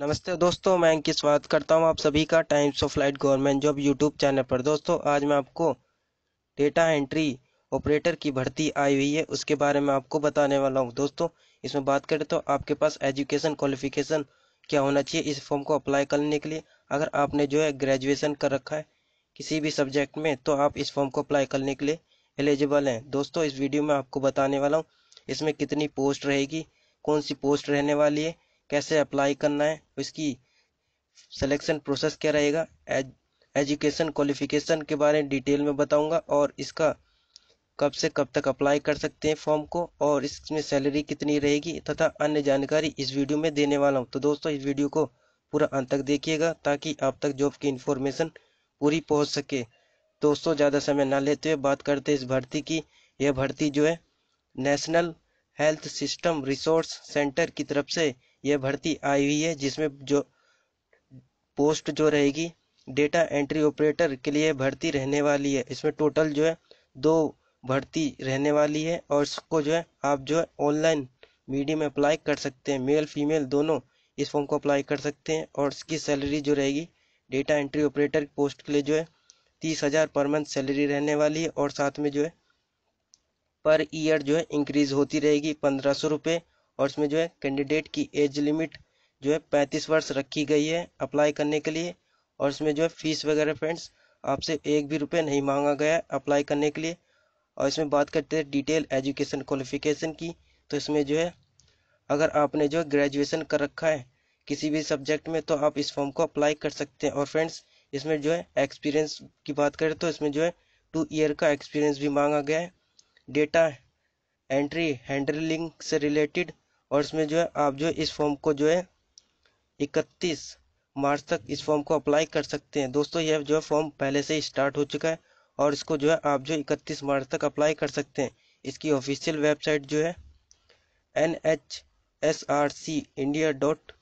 नमस्ते दोस्तों मैं अंकित स्वागत करता हूं आप सभी का times of light government job YouTube channel पर दोस्तों आज मैं आपको डेटा एंट्री ऑपरेटर की भर्ती आई हुई है उसके बारे में आपको बताने वाला हूं दोस्तों इसमें बात करें तो आपके पास एजुकेशन क्वालिफिकेशन क्या होना चाहिए इस फॉर्म को अप्लाई करने के लिए अगर आपने जो है ग्रेजुएशन कर रखा है किसी भी सब्जेक्ट में तो आप इस फॉर्म को अप्लाई करने के लिए एलिजिबल हैं दोस्तों इस वीडियो में आपको बताने वाला हूँ इसमें कितनी पोस्ट रहेगी कौन सी पोस्ट रहने वाली है कैसे अप्लाई करना है इसकी सिलेक्शन प्रोसेस क्या रहेगा एजुकेशन क्वालिफिकेशन के बारे में डिटेल में बताऊंगा और इसका कब से कब तक अप्लाई कर सकते हैं फॉर्म को और इसमें सैलरी कितनी रहेगी तथा अन्य जानकारी इस वीडियो में देने वाला हूं तो दोस्तों इस वीडियो को पूरा अंत तक देखिएगा ताकि आप तक जॉब की इन्फॉर्मेशन पूरी पहुंच सके दोस्तों ज़्यादा समय ना लेते हुए बात करते इस भर्ती की यह भर्ती जो है national health system resource centre की तरफ से यह भर्ती आई हुई है जिसमें जो पोस्ट जो रहेगी डेटा एंट्री ऑपरेटर के लिए भर्ती रहने वाली है इसमें टोटल जो है दो भर्ती रहने वाली है और इसको जो है आप जो है ऑनलाइन मीडियम में अप्लाई कर सकते हैं मेल फीमेल दोनों इस फॉर्म को अप्लाई कर सकते हैं और इसकी सैलरी जो रहेगी डेटा एंट्री ऑपरेटर पोस्ट के लिए जो है तीस हज़ार पर मंथ सैलरी रहने वाली है और साथ में जो है पर ईयर जो है इंक्रीज होती रहेगी पंद्रह सौ रुपये और इसमें जो है कैंडिडेट की एज लिमिट जो है पैंतीस वर्ष रखी गई है अप्लाई करने के लिए और इसमें जो है फीस वगैरह फ्रेंड्स आपसे एक भी रुपये नहीं मांगा गया है अप्लाई करने के लिए और इसमें बात करते हैं डिटेल एजुकेशन क्वालिफिकेशन की तो इसमें जो है अगर आपने जो ग्रेजुएशन कर रखा है किसी भी सब्जेक्ट में तो आप इस फॉर्म को अप्लाई कर सकते हैं और फ्रेंड्स इसमें जो है एक्सपीरियंस की बात करें तो इसमें जो है टू ईयर का एक्सपीरियंस भी मांगा गया है डेटा एंट्री हैंडलिंग से रिलेटेड और इसमें जो है आप जो इस फॉर्म को जो है इकतीस मार्च तक इस फॉर्म को अप्लाई कर सकते हैं दोस्तों यह जो है फॉर्म पहले से ही स्टार्ट हो चुका है और इसको जो है आप जो इकतीस मार्च तक अप्लाई कर सकते हैं इसकी ऑफिशियल वेबसाइट जो है N H S R C India dot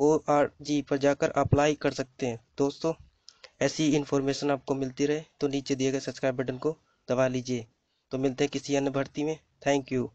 O R G पर जाकर अप्लाई कर सकते हैं दोस्तों ऐसी इन्फॉर्मेशन आपको मिलती रहे तो नीचे दिए गए सब्सक्राइब बटन को दबा लीजिए तो मिलते हैं किसी अन्य भर्ती में थैंक यू